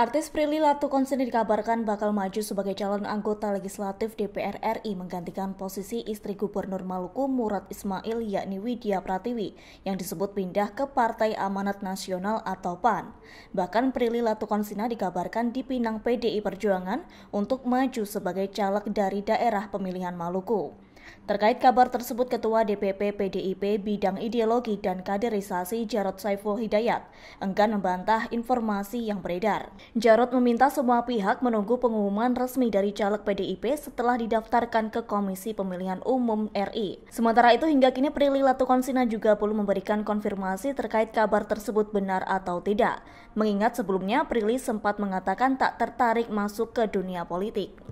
Artis Prilly Latukonsini dikabarkan bakal maju sebagai calon anggota legislatif DPR RI menggantikan posisi istri Gubernur Maluku Murad Ismail yakni Widya Pratiwi yang disebut pindah ke Partai Amanat Nasional atau PAN. Bahkan Prilly Latukonsina dikabarkan dipinang PDI Perjuangan untuk maju sebagai caleg dari daerah pemilihan Maluku. Terkait kabar tersebut, Ketua DPP PDIP bidang ideologi dan kaderisasi Jarod Saiful Hidayat enggan membantah informasi yang beredar. Jarod meminta semua pihak menunggu pengumuman resmi dari caleg PDIP setelah didaftarkan ke Komisi Pemilihan Umum RI. Sementara itu, hingga kini Prilly Latukonsina juga belum memberikan konfirmasi terkait kabar tersebut benar atau tidak. Mengingat sebelumnya Prilly sempat mengatakan tak tertarik masuk ke dunia politik.